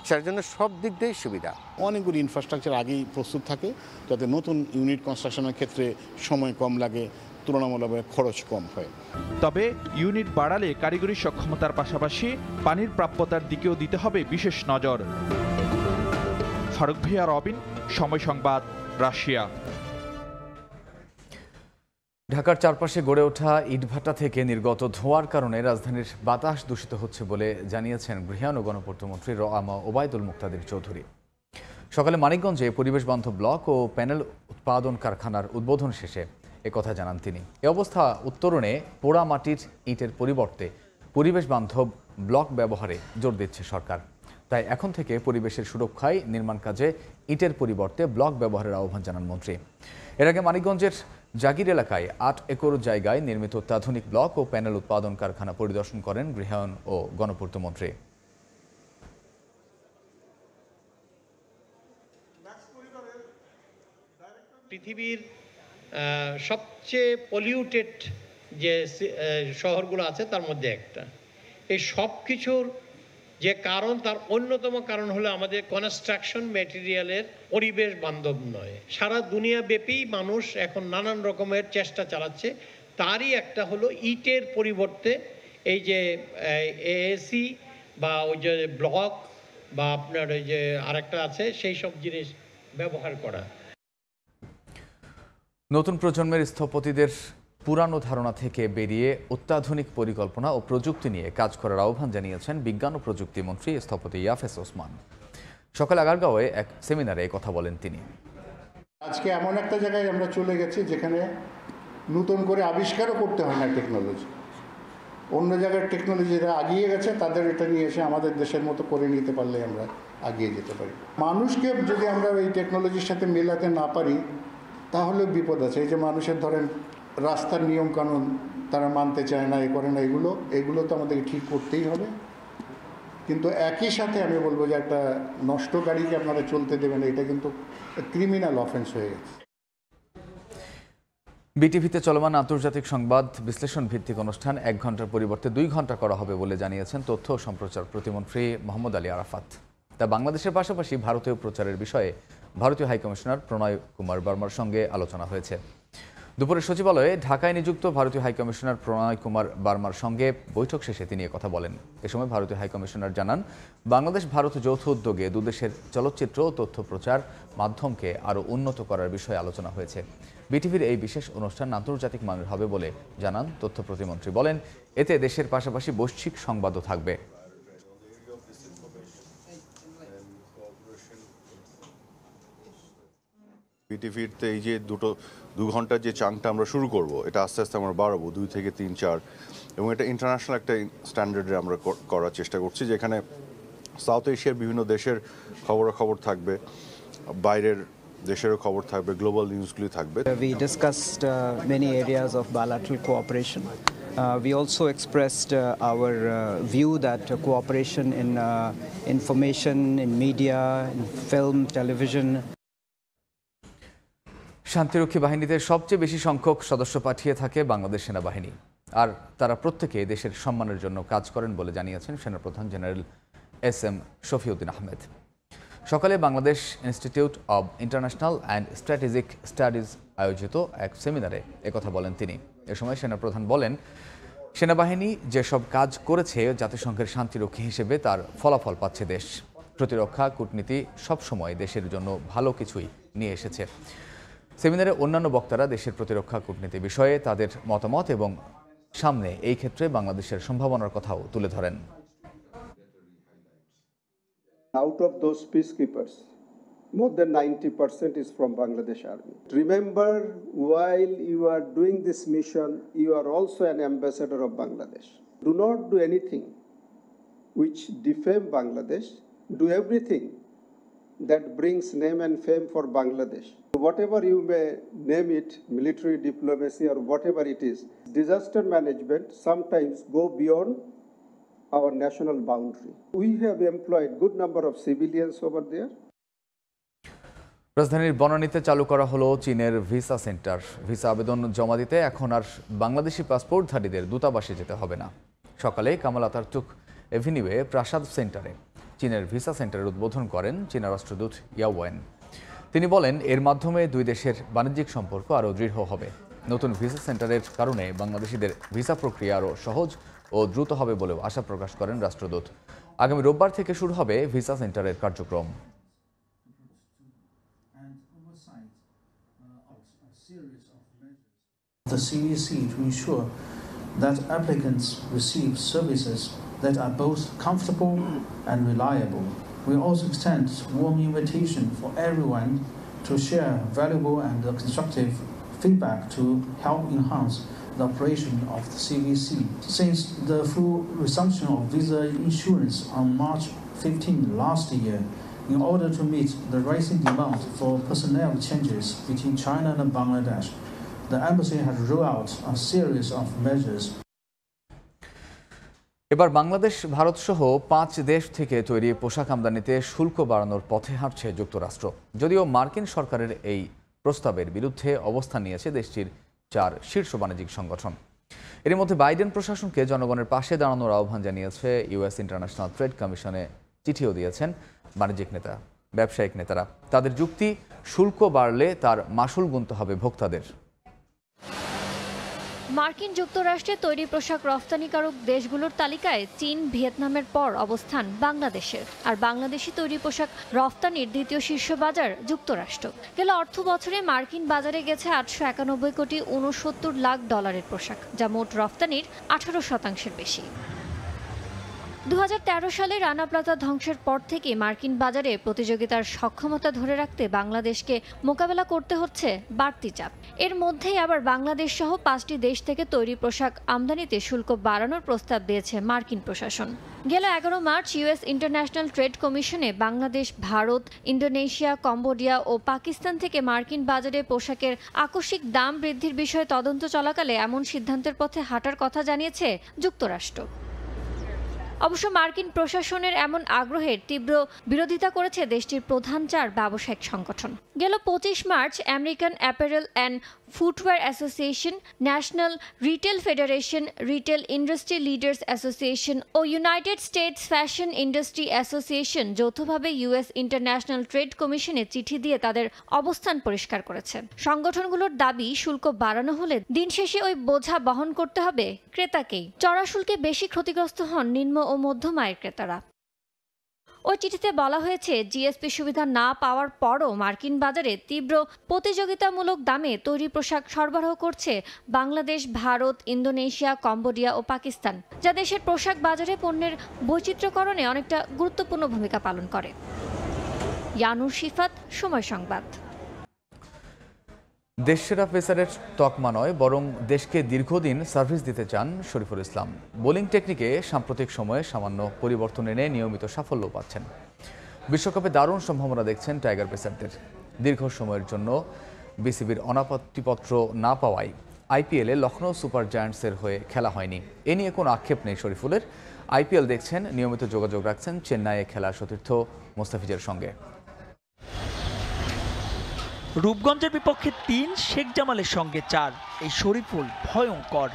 সেটার জন্য সব দিক দিয়েই সুবিধা অনেকগুলি ইনফ্রাস্ট্রাকচার আগেই প্রস্তুত থাকে যাতে নতুন ইউনিট কনস্ট্রাকশনের ক্ষেত্রে সময় কম লাগে তুলনামূলকভাবে খরচ কম হয় তবে ইউনিট বাড়ালে কারিগরি সক্ষমতার পাশাপাশি পানির প্রাপ্যতার দিকেও দিতে হবে বিশেষ নজর ফারুক ভিয়া রবিন সময় সংবাদ রাশিয়া ঢাকার চারপাশে গড়ে ওঠা ইটভাটা থেকে নির্গত ধোঁয়ার কারণে রাজধানীর বাতাস দূষিত হচ্ছে বলে জানিয়েছেন গৃহায়ণ ও গণপূর্তমন্ত্রী রামা ওবায়দুল মুক্তাদির চৌধুরী সকালে মানিকগঞ্জে পরিবেশ বান্ধব ব্লক ও প্যানেল উৎপাদন কারখানার উদ্বোধন শেষে কথা জানান তিনি এ অবস্থা উত্তরণে পোড়া মাটির ইটের পরিবর্তে পরিবেশ বান্ধব ব্লক ব্যবহারে জোর দিচ্ছে সরকার তাই এখন থেকে পরিবেশের সুরক্ষায় নির্মাণ কাজে ইটের পরিবর্তে ব্লক ব্যবহারের আহ্বান জানান মন্ত্রী এর আগে মানিকগঞ্জের জাগির এলাকায় আট একর জায়গায় নির্মিত অত্যাধুনিক ব্লক ও প্যানেল উৎপাদন কারখানা পরিদর্শন করেন গৃহায়ন ও গণপূর্ত মন্ত্রী পৃথিবীর সবচেয়ে পলিউটেড যে শহরগুলো আছে তার মধ্যে একটা এই সব কিছুর যে কারণ তার অন্যতম কারণ হলো আমাদের কনস্ট্রাকশন ম্যাটেরিয়ালের পরিবেশ বান্ধব নয় সারা দুনিয়া ব্যাপী মানুষ এখন নানান রকমের চেষ্টা চালাচ্ছে তারই একটা হলো ইটের পরিবর্তে এই যে এএসি বা ওই যে ব্লক বা আপনার ওই যে আরেকটা আছে সেই সব জিনিস ব্যবহার করা নতুন প্রজন্মের স্থপতিদের পুরানো ধারণা থেকে বেরিয়ে অত্যাধুনিক পরিকল্পনা ও প্রযুক্তি নিয়ে কাজ করার আহ্বান জানিয়েছেন বিজ্ঞান ও প্রযুক্তি মন্ত্রী স্থপতি ইয়াফেস ওসমান সকাল আগারগাঁওয়ে এক সেমিনারে কথা বলেন তিনি আজকে এমন একটা জায়গায় আমরা চলে গেছি যেখানে নতুন করে আবিষ্কারও করতে হয় না টেকনোলজি অন্য জায়গার টেকনোলজিরা আগিয়ে গেছে তাদের এটা নিয়ে এসে আমাদের দেশের মতো করে নিতে পারলে আমরা আগিয়ে যেতে পারি মানুষকে যদি আমরা এই টেকনোলজির সাথে মেলাতে না পারি তাহলে বিপদ আছে এই যে মানুষের ধরেন রাস্তার নিয়মকানুন তারা মানতে চায় না এ করে না এগুলো এগুলো তো আমাদেরকে ঠিক করতেই হবে কিন্তু একই সাথে আমি বলবো যে একটা নষ্ট গাড়িকে আপনারা চলতে দেবেন এটা কিন্তু ক্রিমিনাল অফেন্স হয়ে গেছে বিটিভিতে চলমান আন্তর্জাতিক সংবাদ বিশ্লেষণ ভিত্তিক অনুষ্ঠান এক ঘন্টার পরিবর্তে দুই ঘন্টা করা হবে বলে জানিয়েছেন তথ্য ও সম্প্রচার প্রতিমন্ত্রী মোহাম্মদ আলী আরাফাত তা বাংলাদেশের পাশাপাশি ভারতীয় প্রচারের বিষয়ে ভারতীয় হাইকমিশনার প্রণয় কুমার বর্মার সঙ্গে আলোচনা হয়েছে দুপুরে সচিবালয়ে ঢাকায় নিযুক্ত ভারতীয় হাইকমিশনার প্রণয় কুমার বার্মার সঙ্গে বৈঠক শেষে তিনি কথা বলেন এ সময় ভারতীয় হাইকমিশনার জানান বাংলাদেশ ভারত যৌথ উদ্যোগে দুদেশের চলচ্চিত্র ও তথ্য প্রচার মাধ্যমকে আরও উন্নত করার বিষয়ে আলোচনা হয়েছে বিটিভির এই বিশেষ অনুষ্ঠান আন্তর্জাতিক মানের হবে বলে জানান তথ্য প্রতিমন্ত্রী বলেন এতে দেশের পাশাপাশি বৈশ্বিক সংবাদও থাকবে ফিরতে ফিরতে এই যে দুটো দু ঘন্টার যে চাংটা আমরা শুরু করব এটা আস্তে আস্তে আমরা বাড়াবো দুই থেকে তিন চার এবং এটা ইন্টারন্যাশনাল একটা স্ট্যান্ডার্ডে আমরা করার চেষ্টা করছি যেখানে সাউথ এশিয়ার বিভিন্ন দেশের খবরাখবর থাকবে বাইরের দেশেরও খবর থাকবে গ্লোবাল নিউজগুলি থাকবে we discussed many areas of bilateral cooperation Uh, we also expressed uh, our uh, view that uh, cooperation in uh, information, in media, in film, television, শান্তিরক্ষী বাহিনীদের সবচেয়ে বেশি সংখ্যক সদস্য পাঠিয়ে থাকে বাংলাদেশ সেনাবাহিনী আর তারা প্রত্যেকে দেশের সম্মানের জন্য কাজ করেন বলে জানিয়েছেন সেনাপ্রধান general S M Shafiuddin Ahmed সকালে Bangladesh institute of international and strategic studies আয়োজিত এক সেমিনারে একথা বলেন তিনি এ সময় সেনাপ্রধান বলেন সেনাবাহিনী যেসব কাজ করেছে জাতিসংঘের শান্তিরক্ষী হিসেবে তার ফলাফল পাচ্ছে দেশ প্রতিরক্ষা কূটনীতি সবসময় দেশের জন্য ভালো কিছুই নিয়ে এসেছে সেমিনারে অন্যান্য বক্তারা দেশের প্রতিরক্ষা কূটনীতি বিষয়ে তাদের মতামত এবং সামনে এই ক্ষেত্রে বাংলাদেশের সম্ভাবনার কথাও তুলে ধরেন out of those peacekeepers, more than 90% is from Bangladesh Army. Remember, while you are doing this mission, you are also an ambassador of Bangladesh. Do not do anything which defame Bangladesh. Do everything that brings name and fame for Bangladesh. whatever you may name it, military diplomacy or whatever it is, disaster management sometimes go beyond our national boundary. We have employed good number of civilians over there. রাজধানীর বনানীতে চালু করা হলো চীনের visa centre visa আবেদন জমা দিতে এখন আর বাংলাদেশি পাসপোর্টধারীদের দূতাবাসে যেতে হবে না সকালে কামাল আতারচুক এভিনিউয়ে প্রাসাদ সেন্টারে চীনের ভিসা সেন্টারের উদ্বোধন করেন চীনা রাষ্ট্রদূত ইয়াওয়েন তিনি বলেন এর মাধ্যমে দুই দেশের বাণিজ্যিক সম্পর্ক আরও দৃঢ় হবে নতুন ভিসা সেন্টারের কারণে বাংলাদেশিদের ভিসা প্রক্রিয়া আরও সহজ ও দ্রুত হবে বলেও আশা প্রকাশ করেন রাষ্ট্রদূত আগামী রোববার থেকে শুরু হবে ভিসা সেন্টারের কার্যক্রম The CEC e to ensure that applicants receive services that are both comfortable and reliable we also extend warm invitation for everyone to share valuable and constructive feedback to help enhance the operation of the CVC. Since the full resumption of visa insurance on March 15 last year, in order to meet the rising demand for personnel changes between China and Bangladesh, the embassy has rolled out a series of measures এবার বাংলাদেশ ভারত সহ পাঁচ দেশ থেকে তৈরি পোশাক আমদানিতে শুল্ক বাড়ানোর পথে হাঁটছে যুক্তরাষ্ট্র যদিও মার্কিন সরকারের এই প্রস্তাবের বিরুদ্ধে অবস্থান নিয়েছে দেশটির চার শীর্ষ বাণিজ্যিক সংগঠন এর মধ্যে বাইডেন প্রশাসনকে জনগণের পাশে দাঁড়ানোর আহ্বান জানিয়েছে ইউএস ইন্টারন্যাশনাল ট্রেড কমিশনে চিঠিও দিয়েছেন বাণিজ্যিক নেতা ব্যবসায়িক নেতারা তাদের যুক্তি শুল্ক বাড়লে তার মাসুল গুনতে হবে ভোক্তাদের মার্কিন যুক্তরাষ্ট্রে তৈরি পোশাক রফতানিকারক দেশগুলোর তালিকায় চীন ভিয়েতনামের পর অবস্থান বাংলাদেশের আর বাংলাদেশি তৈরি পোশাক রফতানির দ্বিতীয় শীর্ষ বাজার যুক্তরাষ্ট্র গেল অর্থ বছরে মার্কিন বাজারে গেছে আটশো একানব্বই কোটি উনসত্তর লাখ ডলারের পোশাক যা মোট রফতানির আঠারো শতাংশের বেশি দু সালে রানা প্লাজা ধ্বংসের পর থেকে মার্কিন বাজারে প্রতিযোগিতার সক্ষমতা ধরে রাখতে বাংলাদেশকে মোকাবেলা করতে হচ্ছে বাড়তি চাপ এর মধ্যেই আবার বাংলাদেশ সহ পাঁচটি দেশ থেকে তৈরি পোশাক আমদানিতে শুল্ক বাড়ানোর প্রস্তাব দিয়েছে মার্কিন প্রশাসন গেল এগারো মার্চ ইউএস ইন্টারন্যাশনাল ট্রেড কমিশনে বাংলাদেশ ভারত ইন্দোনেশিয়া কম্বোডিয়া ও পাকিস্তান থেকে মার্কিন বাজারে পোশাকের আকস্মিক দাম বৃদ্ধির বিষয়ে তদন্ত চলাকালে এমন সিদ্ধান্তের পথে হাঁটার কথা জানিয়েছে যুক্তরাষ্ট্র অবশ্য মার্কিন প্রশাসনের এমন আগ্রহের তীব্র বিরোধিতা করেছে দেশটির প্রধান চার ব্যবসায়িক সংগঠন গেল পঁচিশ March American apparel and footwear association national retail federation retail industry leaders association ও United States fashion industry association যৌথভাবে ইউএস ইন্টারন্যাশনাল ট্রেড কমিশনে চিঠি দিয়ে তাদের অবস্থান পরিষ্কার করেছে সংগঠনগুলোর দাবি শুল্ক বাড়ানো হলে দিন শেষে ওই বোঝা বহন করতে হবে ক্রেতাকেই চড়া শুল্কে বেশি ক্ষতিগ্রস্ত হন নিম্ন ও মধ্যম আয়ের ক্রেতারা ওই চিঠিতে বলা হয়েছে জিএসপি সুবিধা না পাওয়ার পরও মার্কিন বাজারে তীব্র প্রতিযোগিতামূলক দামে তৈরি পোশাক সরবরাহ করছে বাংলাদেশ ভারত ইন্দোনেশিয়া কম্বোডিয়া ও পাকিস্তান যা দেশের পোশাক বাজারে পণ্যের বৈচিত্র্যকরণে অনেকটা গুরুত্বপূর্ণ ভূমিকা পালন করে ইয়ানুর শিফাত সময় সংবাদ দেশসেরা পেসারের তকমা নয় বরং দেশকে দীর্ঘদিন সার্ভিস দিতে চান শরীফুল ইসলাম বোলিং টেকনিকে সাম্প্রতিক সময়ে সামান্য পরিবর্তন এনে নিয়মিত সাফল্য পাচ্ছেন বিশ্বকাপে দারুণ সম্ভাবনা দেখছেন টাইগার পেসারদের দীর্ঘ সময়ের জন্য বিসিবির অনাপত্তিপত্র না পাওয়ায় আইপিএলে লখনৌ সুপার জায়ান্টসের হয়ে খেলা হয়নি এ নিয়ে কোনো আক্ষেপ নেই শরীফুলের আইপিএল দেখছেন নিয়মিত যোগাযোগ রাখছেন চেন্নাইয়ে খেলা সতীর্থ মোস্তাফিজের সঙ্গে রূপগঞ্জের বিপক্ষে তিন শেখ জামালের সঙ্গে চার এই শরীফুল ভয়ঙ্কর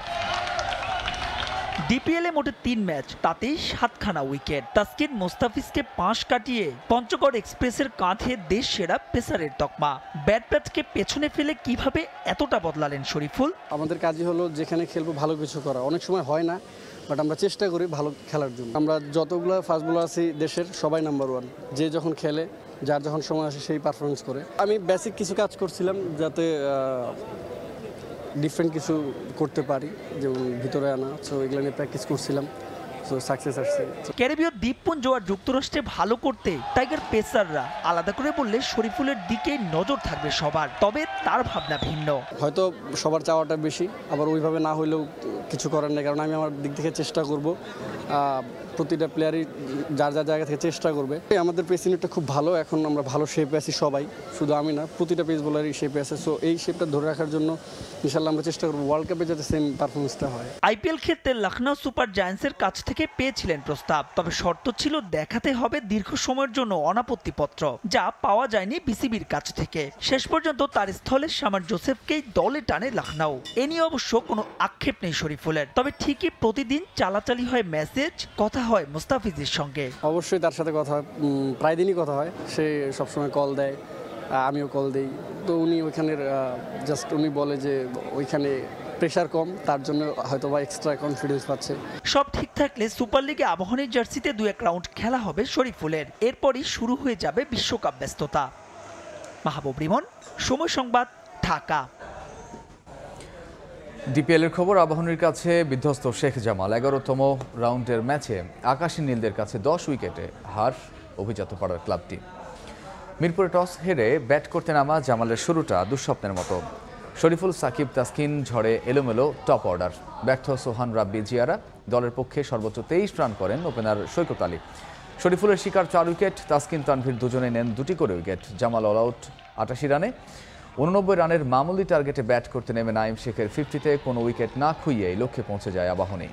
ডিপিএলে মোটে তিন ম্যাচ তাতেই সাতখানা উইকেট তাস্কিন মোস্তাফিজকে পাঁচ কাটিয়ে পঞ্চগড় এক্সপ্রেসের কাঁধে দেশ সেরা পেসারের তকমা ব্যাট প্যাচকে পেছনে ফেলে কিভাবে এতটা বদলালেন শরীফুল আমাদের কাজই হলো যেখানে খেলবো ভালো কিছু করা অনেক সময় হয় না বাট আমরা চেষ্টা করি ভালো খেলার জন্য আমরা যতগুলো ফাস্ট বোলার আছি দেশের সবাই নাম্বার ওয়ান যে যখন খেলে যার যখন সময় আসে সেই পারফরমেন্স করে আমি বেসিক কিছু কাজ করছিলাম যাতে ডিফারেন্ট কিছু করতে পারি যেমন ভিতরে আনা সো এগুলো নিয়ে প্র্যাকটিস করছিলাম সো সাকসেস আসছে ক্যারিবীয় দ্বীপপুঞ্জ আর যুক্তরাষ্ট্রে ভালো করতে টাইগার পেসাররা আলাদা করে বললে শরীফুলের দিকে নজর থাকবে সবার তবে তার ভাবনা ভিন্ন হয়তো সবার চাওয়াটা বেশি আবার ওইভাবে না হইলেও কিছু করার নেই কারণ আমি আমার দিক থেকে চেষ্টা করবো প্রতিটা প্লেয়ারই যার যার জায়গা থেকে চেষ্টা করবে আমাদের পেস খুব ভালো এখন আমরা ভালো শেপে আছি সবাই শুধু আমি না প্রতিটা পেস বোলারই শেপে আছে সো এই শেপটা ধরে রাখার জন্য ইনশাল্লাহ আমরা চেষ্টা করবো ওয়ার্ল্ড কাপে যাতে সেম পারফরমেন্সটা হয় আইপিএল ক্ষেত্রে লখনৌ সুপার জায়ান্টসের কাছ থেকে পেয়েছিলেন প্রস্তাব তবে শর্ত ছিল দেখাতে হবে দীর্ঘ সময়ের জন্য অনাপত্তি পত্র যা পাওয়া যায়নি বিসিবির কাছ থেকে শেষ পর্যন্ত তার স্থলে শ্যামার জোসেফকেই দলে টানে লখনৌ এ নিয়ে অবশ্য কোনো আক্ষেপ নেই শরীফুলের তবে ঠিকই প্রতিদিন চালাচালি হয় মেসেজ কথা হয় মুস্তাফিজের সঙ্গে অবশ্যই তার সাথে কথা প্রায় দিনই কথা হয় সে সবসময় কল দেয় আমিও কল দিই তো উনি ওইখানের জাস্ট উনি বলে যে ওইখানে প্রেশার কম তার জন্য হয়তো বা এক্সট্রা কনফিডেন্স পাচ্ছে সব ঠিক থাকলে সুপার লিগে আবাহনীর জার্সিতে দু এক রাউন্ড খেলা হবে শরীফুলের এরপরই শুরু হয়ে যাবে বিশ্বকাপ ব্যস্ততা মাহবুব রিমন সময় সংবাদ ঢাকা ডিপিএলের খবর আবাহনীর কাছে বিধ্বস্ত শেখ জামাল এগারোতম রাউন্ডের ম্যাচে আকাশী নীলদের কাছে দশ উইকেটে হার অভিজাত পাড়ার ক্লাবটি মিরপুরে টস হেরে ব্যাট করতে নামা জামালের শুরুটা দুঃস্বপ্নের মতো শরীফুল সাকিব তাসকিন ঝড়ে এলোমেলো টপ অর্ডার ব্যর্থ সোহান রাব্বি জিয়ারা দলের পক্ষে সর্বোচ্চ তেইশ রান করেন ওপেনার সৈকত আলী শরীফুলের শিকার চার উইকেট তাসকিন তানভীর দুজনে নেন দুটি করে উইকেট জামাল অল আউট আটাশি রানে উননব্বই রানের মামুলি টার্গেটে ব্যাট করতে নেমে নাইম শেখের ফিফটিতে কোনো উইকেট না খুইয়ে লক্ষ্যে পৌঁছে যায় আবাহনী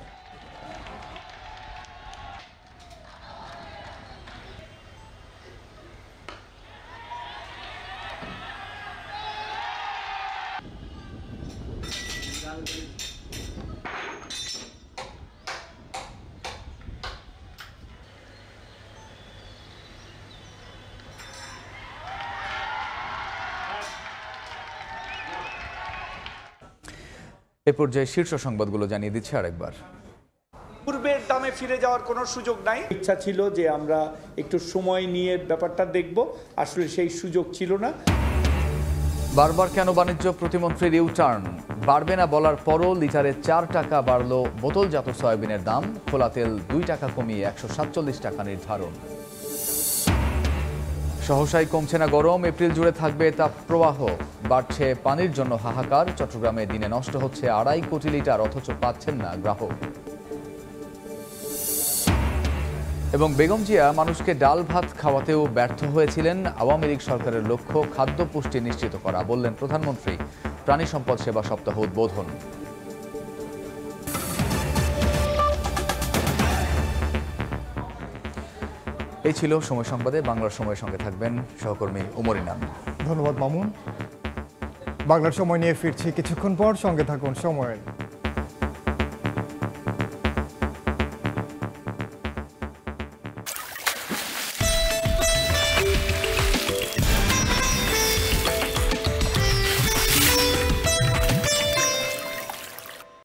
পর্যায়ে শীর্ষ সংবাদগুলো জানিয়ে দিচ্ছে আরেকবার পূর্বের দামে ফিরে যাওয়ার কোনো সুযোগ নাই ইচ্ছা ছিল যে আমরা একটু সময় নিয়ে ব্যাপারটা দেখব আসলে সেই সুযোগ ছিল না বারবার কেন বাণিজ্য প্রতিমন্ত্রীর ইউটার্ন বাড়বে না বলার পরও লিটারে চার টাকা বাড়ল বোতলজাত সয়াবিনের দাম খোলা তেল দুই টাকা কমিয়ে একশো সাতচল্লিশ টাকা নির্ধারণ সহসাই কমছে না গরম এপ্রিল জুড়ে থাকবে তাপ প্রবাহ বাড়ছে পানির জন্য হাহাকার চট্টগ্রামে দিনে নষ্ট হচ্ছে আড়াই কোটি লিটার অথচ পাচ্ছেন না গ্রাহক এবং বেগম জিয়া মানুষকে ডাল ভাত খাওয়াতেও ব্যর্থ হয়েছিলেন আওয়ামী লীগ সরকারের লক্ষ্য খাদ্য পুষ্টি নিশ্চিত করা বললেন প্রধানমন্ত্রী প্রাণী সম্পদ সেবা সপ্তাহ উদ্বোধন এই ছিল সময় সংবাদে বাংলার সময়ের সঙ্গে থাকবেন সহকর্মী উমর ইনান ধন্যবাদ মামুন বাংলার সময় নিয়ে ফিরছি কিছুক্ষণ পর সঙ্গে থাকুন সময়ের